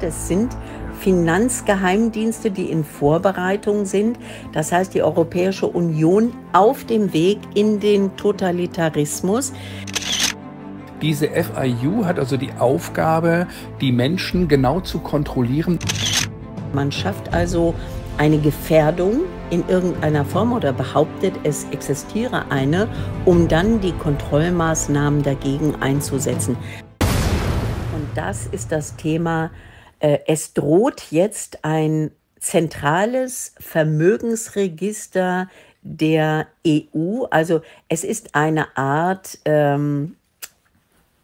Das sind Finanzgeheimdienste, die in Vorbereitung sind. Das heißt, die Europäische Union auf dem Weg in den Totalitarismus. Diese FIU hat also die Aufgabe, die Menschen genau zu kontrollieren. Man schafft also eine Gefährdung in irgendeiner Form oder behauptet, es existiere eine, um dann die Kontrollmaßnahmen dagegen einzusetzen. Und das ist das Thema äh, es droht jetzt ein zentrales Vermögensregister der EU. Also es ist eine Art ähm,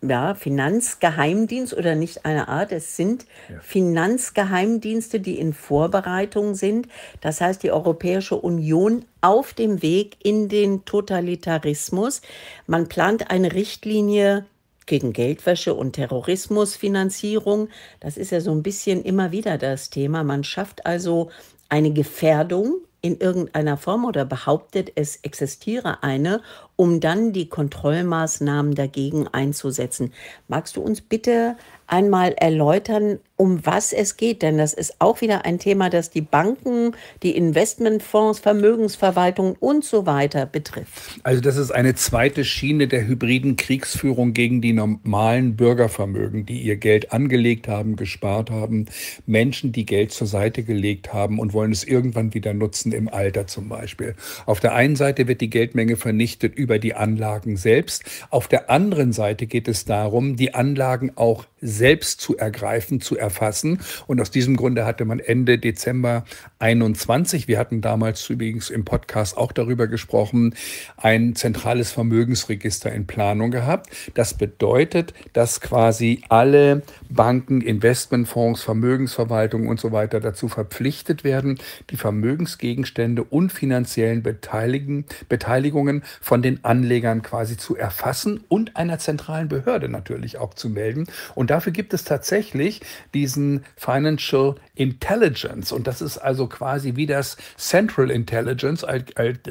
ja, Finanzgeheimdienst oder nicht eine Art, es sind ja. Finanzgeheimdienste, die in Vorbereitung sind. Das heißt, die Europäische Union auf dem Weg in den Totalitarismus. Man plant eine Richtlinie gegen Geldwäsche und Terrorismusfinanzierung. Das ist ja so ein bisschen immer wieder das Thema. Man schafft also eine Gefährdung in irgendeiner Form oder behauptet, es existiere eine um dann die Kontrollmaßnahmen dagegen einzusetzen. Magst du uns bitte einmal erläutern, um was es geht? Denn das ist auch wieder ein Thema, das die Banken, die Investmentfonds, Vermögensverwaltungen und so weiter betrifft. Also das ist eine zweite Schiene der hybriden Kriegsführung gegen die normalen Bürgervermögen, die ihr Geld angelegt haben, gespart haben, Menschen, die Geld zur Seite gelegt haben und wollen es irgendwann wieder nutzen im Alter zum Beispiel. Auf der einen Seite wird die Geldmenge vernichtet über die Anlagen selbst. Auf der anderen Seite geht es darum, die Anlagen auch selbst zu ergreifen, zu erfassen. Und aus diesem Grunde hatte man Ende Dezember 21, wir hatten damals übrigens im Podcast auch darüber gesprochen, ein zentrales Vermögensregister in Planung gehabt. Das bedeutet, dass quasi alle Banken, Investmentfonds, Vermögensverwaltungen und so weiter dazu verpflichtet werden, die Vermögensgegenstände und finanziellen Beteiligen, Beteiligungen von den Anlegern quasi zu erfassen und einer zentralen Behörde natürlich auch zu melden. Und dafür gibt es tatsächlich diesen Financial Intelligence. Und das ist also quasi wie das Central Intelligence,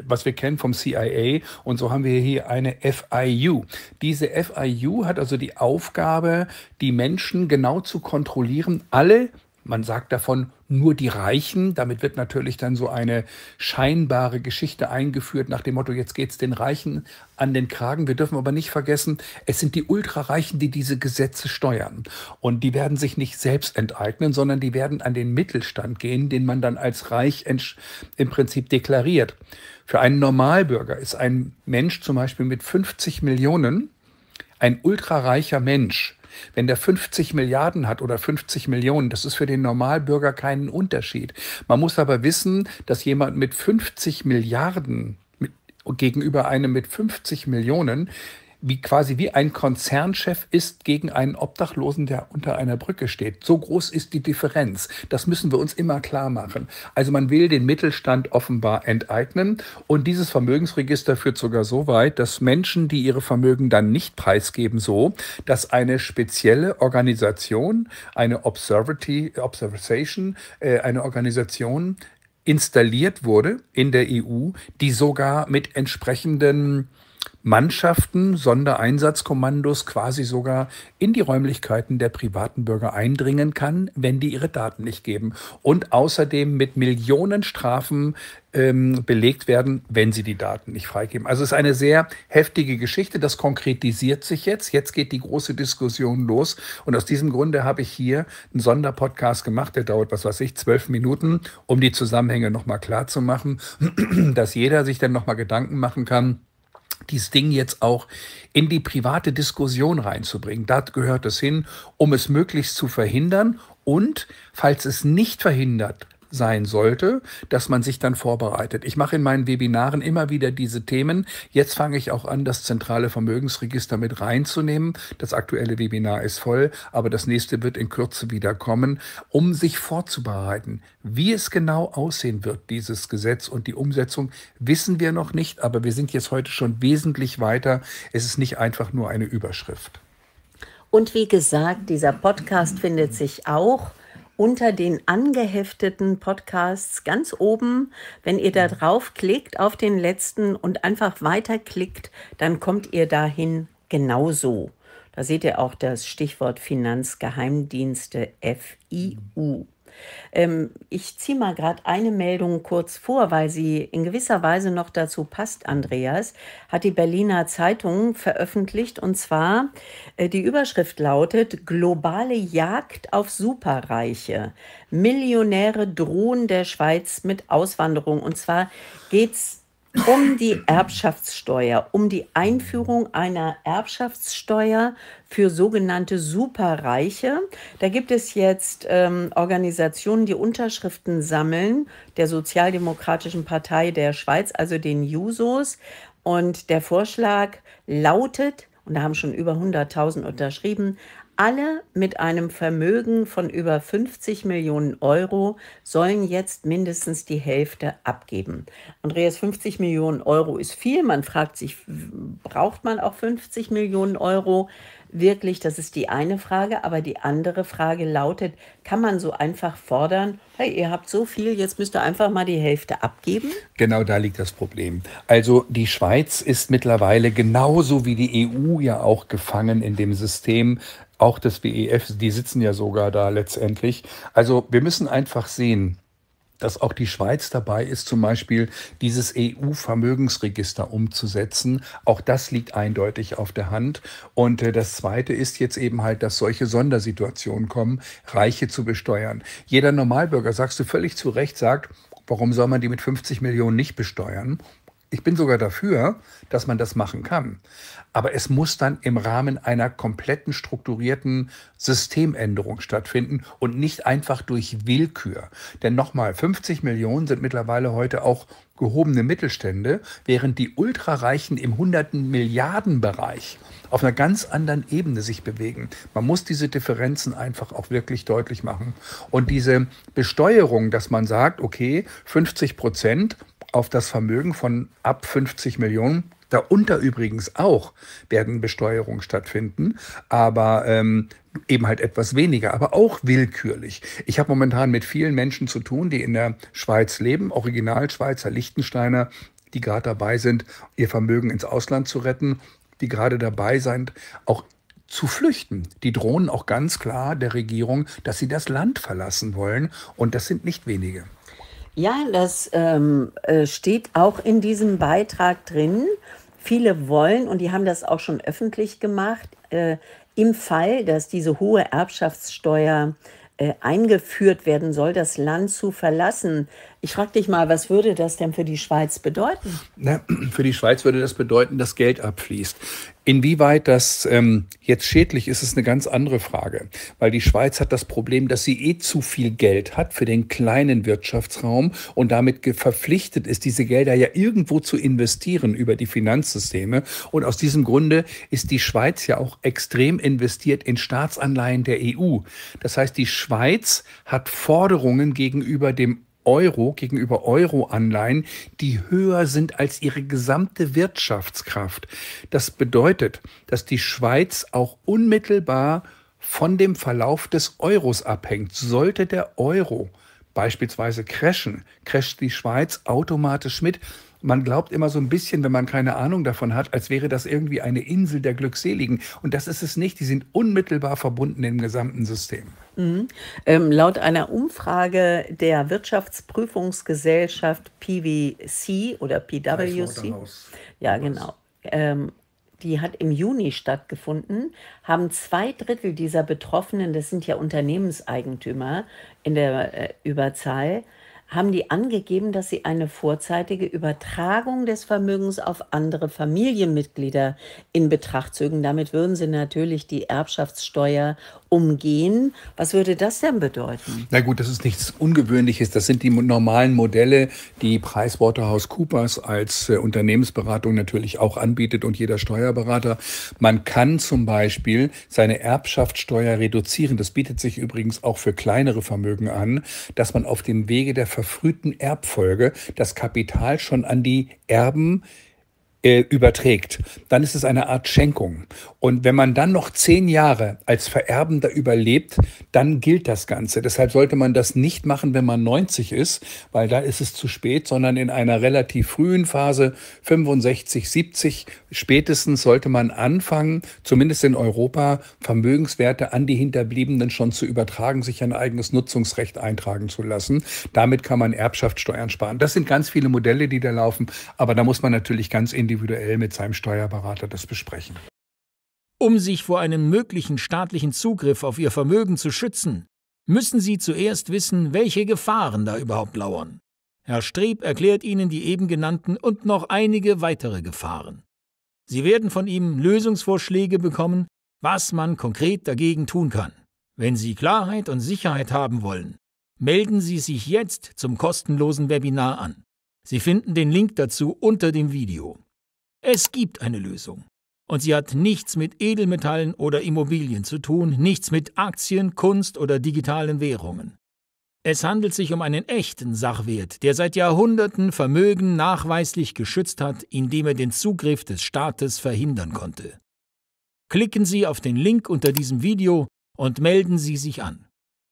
was wir kennen vom CIA. Und so haben wir hier eine FIU. Diese FIU hat also die Aufgabe, die Menschen genau zu kontrollieren, alle man sagt davon nur die Reichen. Damit wird natürlich dann so eine scheinbare Geschichte eingeführt nach dem Motto, jetzt geht es den Reichen an den Kragen. Wir dürfen aber nicht vergessen, es sind die Ultrareichen, die diese Gesetze steuern. Und die werden sich nicht selbst enteignen, sondern die werden an den Mittelstand gehen, den man dann als reich im Prinzip deklariert. Für einen Normalbürger ist ein Mensch zum Beispiel mit 50 Millionen ein ultrareicher Mensch wenn der 50 Milliarden hat oder 50 Millionen, das ist für den Normalbürger keinen Unterschied. Man muss aber wissen, dass jemand mit 50 Milliarden gegenüber einem mit 50 Millionen, wie quasi wie ein Konzernchef ist gegen einen Obdachlosen, der unter einer Brücke steht. So groß ist die Differenz. Das müssen wir uns immer klar machen. Also man will den Mittelstand offenbar enteignen und dieses Vermögensregister führt sogar so weit, dass Menschen, die ihre Vermögen dann nicht preisgeben, so, dass eine spezielle Organisation, eine Observatory, Observation, äh, eine Organisation installiert wurde in der EU, die sogar mit entsprechenden Mannschaften, Sondereinsatzkommandos quasi sogar in die Räumlichkeiten der privaten Bürger eindringen kann, wenn die ihre Daten nicht geben. Und außerdem mit Millionen Strafen ähm, belegt werden, wenn sie die Daten nicht freigeben. Also es ist eine sehr heftige Geschichte. Das konkretisiert sich jetzt. Jetzt geht die große Diskussion los. Und aus diesem Grunde habe ich hier einen Sonderpodcast gemacht. Der dauert, was weiß ich, zwölf Minuten, um die Zusammenhänge nochmal klar zu machen, dass jeder sich dann nochmal Gedanken machen kann dieses Ding jetzt auch in die private Diskussion reinzubringen. Da gehört es hin, um es möglichst zu verhindern und, falls es nicht verhindert sein sollte, dass man sich dann vorbereitet. Ich mache in meinen Webinaren immer wieder diese Themen. Jetzt fange ich auch an, das zentrale Vermögensregister mit reinzunehmen. Das aktuelle Webinar ist voll, aber das nächste wird in Kürze wieder kommen, um sich vorzubereiten. Wie es genau aussehen wird, dieses Gesetz und die Umsetzung, wissen wir noch nicht, aber wir sind jetzt heute schon wesentlich weiter. Es ist nicht einfach nur eine Überschrift. Und wie gesagt, dieser Podcast findet sich auch unter den angehefteten Podcasts ganz oben. Wenn ihr da drauf klickt auf den letzten und einfach weiterklickt, dann kommt ihr dahin genauso. Da seht ihr auch das Stichwort Finanzgeheimdienste FIU. Ähm, ich ziehe mal gerade eine Meldung kurz vor, weil sie in gewisser Weise noch dazu passt, Andreas, hat die Berliner Zeitung veröffentlicht und zwar äh, die Überschrift lautet Globale Jagd auf Superreiche. Millionäre drohen der Schweiz mit Auswanderung. Und zwar geht es um die Erbschaftssteuer, um die Einführung einer Erbschaftssteuer für sogenannte Superreiche. Da gibt es jetzt ähm, Organisationen, die Unterschriften sammeln, der Sozialdemokratischen Partei der Schweiz, also den Jusos. Und der Vorschlag lautet, und da haben schon über 100.000 unterschrieben, alle mit einem Vermögen von über 50 Millionen Euro sollen jetzt mindestens die Hälfte abgeben. Andreas, 50 Millionen Euro ist viel. Man fragt sich, braucht man auch 50 Millionen Euro? Wirklich, das ist die eine Frage. Aber die andere Frage lautet, kann man so einfach fordern, hey, ihr habt so viel, jetzt müsst ihr einfach mal die Hälfte abgeben? Genau da liegt das Problem. Also die Schweiz ist mittlerweile genauso wie die EU ja auch gefangen in dem System, auch des WEF, die sitzen ja sogar da letztendlich. Also wir müssen einfach sehen, dass auch die Schweiz dabei ist, zum Beispiel dieses EU-Vermögensregister umzusetzen. Auch das liegt eindeutig auf der Hand. Und äh, das Zweite ist jetzt eben halt, dass solche Sondersituationen kommen, Reiche zu besteuern. Jeder Normalbürger, sagst du völlig zu Recht, sagt, warum soll man die mit 50 Millionen nicht besteuern? Ich bin sogar dafür, dass man das machen kann. Aber es muss dann im Rahmen einer kompletten strukturierten Systemänderung stattfinden und nicht einfach durch Willkür. Denn nochmal, 50 Millionen sind mittlerweile heute auch gehobene Mittelstände, während die Ultrareichen im hunderten Milliardenbereich auf einer ganz anderen Ebene sich bewegen. Man muss diese Differenzen einfach auch wirklich deutlich machen. Und diese Besteuerung, dass man sagt, okay, 50 Prozent auf das Vermögen von ab 50 Millionen. Darunter übrigens auch werden Besteuerungen stattfinden, aber ähm, eben halt etwas weniger, aber auch willkürlich. Ich habe momentan mit vielen Menschen zu tun, die in der Schweiz leben, Originalschweizer, Lichtensteiner, die gerade dabei sind, ihr Vermögen ins Ausland zu retten, die gerade dabei sind, auch zu flüchten. Die drohen auch ganz klar der Regierung, dass sie das Land verlassen wollen und das sind nicht wenige. Ja, das ähm, äh, steht auch in diesem Beitrag drin. Viele wollen, und die haben das auch schon öffentlich gemacht, äh, im Fall, dass diese hohe Erbschaftssteuer äh, eingeführt werden soll, das Land zu verlassen. Ich frage dich mal, was würde das denn für die Schweiz bedeuten? Na, für die Schweiz würde das bedeuten, dass Geld abfließt. Inwieweit das ähm, jetzt schädlich ist, ist eine ganz andere Frage, weil die Schweiz hat das Problem, dass sie eh zu viel Geld hat für den kleinen Wirtschaftsraum und damit verpflichtet ist, diese Gelder ja irgendwo zu investieren über die Finanzsysteme. Und aus diesem Grunde ist die Schweiz ja auch extrem investiert in Staatsanleihen der EU. Das heißt, die Schweiz hat Forderungen gegenüber dem Euro gegenüber Euro-Anleihen, die höher sind als ihre gesamte Wirtschaftskraft. Das bedeutet, dass die Schweiz auch unmittelbar von dem Verlauf des Euros abhängt. Sollte der Euro beispielsweise crashen, crasht die Schweiz automatisch mit, man glaubt immer so ein bisschen, wenn man keine Ahnung davon hat, als wäre das irgendwie eine Insel der Glückseligen. Und das ist es nicht. Die sind unmittelbar verbunden im gesamten System. Mhm. Ähm, laut einer Umfrage der Wirtschaftsprüfungsgesellschaft PwC oder PwC. Ja, genau. Ähm, die hat im Juni stattgefunden, haben zwei Drittel dieser Betroffenen, das sind ja Unternehmenseigentümer in der äh, Überzahl, haben die angegeben, dass sie eine vorzeitige Übertragung des Vermögens auf andere Familienmitglieder in Betracht zögen. Damit würden sie natürlich die Erbschaftssteuer umgehen. Was würde das denn bedeuten? Na gut, das ist nichts Ungewöhnliches. Das sind die normalen Modelle, die PricewaterhouseCoopers als äh, Unternehmensberatung natürlich auch anbietet und jeder Steuerberater. Man kann zum Beispiel seine Erbschaftssteuer reduzieren. Das bietet sich übrigens auch für kleinere Vermögen an, dass man auf dem Wege der verfrühten Erbfolge das Kapital schon an die Erben äh, überträgt, dann ist es eine Art Schenkung. Und wenn man dann noch zehn Jahre als Vererbender überlebt, dann gilt das Ganze. Deshalb sollte man das nicht machen, wenn man 90 ist, weil da ist es zu spät, sondern in einer relativ frühen Phase, 65, 70, spätestens sollte man anfangen, zumindest in Europa, Vermögenswerte an die Hinterbliebenen schon zu übertragen, sich ein eigenes Nutzungsrecht eintragen zu lassen. Damit kann man Erbschaftssteuern sparen. Das sind ganz viele Modelle, die da laufen, aber da muss man natürlich ganz individuell individuell mit seinem Steuerberater das besprechen. Um sich vor einem möglichen staatlichen Zugriff auf Ihr Vermögen zu schützen, müssen Sie zuerst wissen, welche Gefahren da überhaupt lauern. Herr Streb erklärt Ihnen die eben genannten und noch einige weitere Gefahren. Sie werden von ihm Lösungsvorschläge bekommen, was man konkret dagegen tun kann. Wenn Sie Klarheit und Sicherheit haben wollen, melden Sie sich jetzt zum kostenlosen Webinar an. Sie finden den Link dazu unter dem Video. Es gibt eine Lösung. Und sie hat nichts mit Edelmetallen oder Immobilien zu tun, nichts mit Aktien, Kunst oder digitalen Währungen. Es handelt sich um einen echten Sachwert, der seit Jahrhunderten Vermögen nachweislich geschützt hat, indem er den Zugriff des Staates verhindern konnte. Klicken Sie auf den Link unter diesem Video und melden Sie sich an.